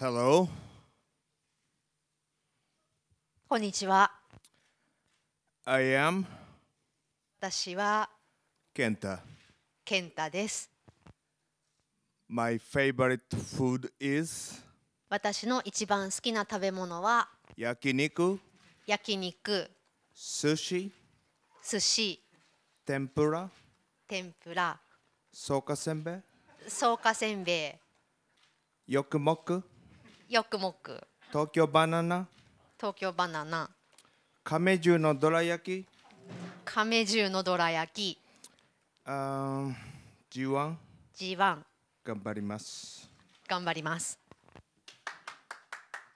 Hello. こんにちは。I am. 私は。ケンタ。ケです。My favorite food is. 私の一番好きな食べ物は。焼肉。焼肉。寿司。寿司。天ぷら。天ぷら。草加せんべい。草加せんべい。よくもく。よくもく東京バナナ東京バナナ亀十のどら焼き亀十のどら焼きあー G1 G1 頑張ります頑張ります